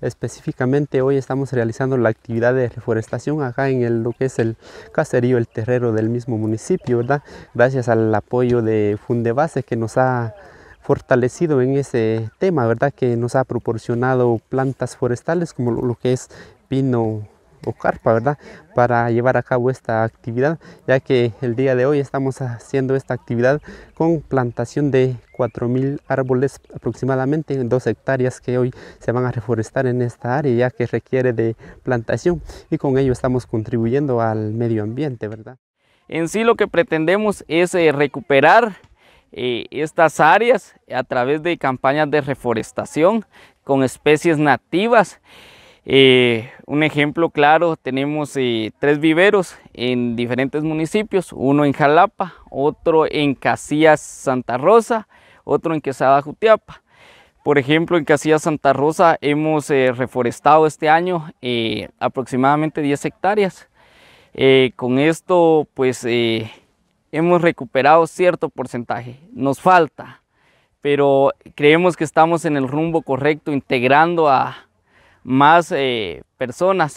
Específicamente hoy estamos realizando la actividad de reforestación acá en lo que es el caserío, el terrero del mismo municipio, ¿verdad? Gracias al apoyo de Fundebase que nos ha fortalecido en ese tema, ¿verdad? Que nos ha proporcionado plantas forestales como lo, lo que es pino o carpa, ¿verdad? Para llevar a cabo esta actividad, ya que el día de hoy estamos haciendo esta actividad con plantación de 4.000 árboles aproximadamente, en dos hectáreas que hoy se van a reforestar en esta área, ya que requiere de plantación y con ello estamos contribuyendo al medio ambiente, ¿verdad? En sí lo que pretendemos es eh, recuperar eh, estas áreas a través de campañas de reforestación con especies nativas eh, un ejemplo claro, tenemos eh, tres viveros en diferentes municipios, uno en Jalapa, otro en Casillas Santa Rosa, otro en Quesada Jutiapa. Por ejemplo, en Casillas Santa Rosa hemos eh, reforestado este año aproximadamente 10 hectáreas. con esto, pues hemos recuperado cierto porcentaje. Nos falta, pero creemos que estamos en el rumbo correcto, integrando a, más eh, personas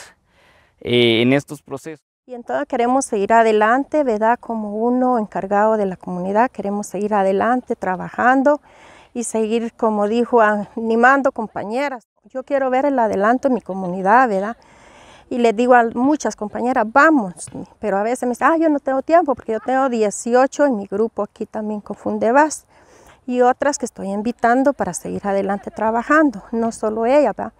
eh, en estos procesos. Y entonces queremos seguir adelante, ¿verdad? Como uno encargado de la comunidad, queremos seguir adelante trabajando y seguir, como dijo, animando compañeras. Yo quiero ver el adelanto en mi comunidad, ¿verdad? Y le digo a muchas compañeras, vamos, pero a veces me dicen, ah, yo no tengo tiempo porque yo tengo 18 en mi grupo aquí también con Fundebas y otras que estoy invitando para seguir adelante trabajando, no solo ella, ¿verdad?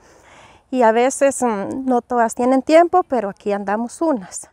y a veces mm, no todas tienen tiempo, pero aquí andamos unas.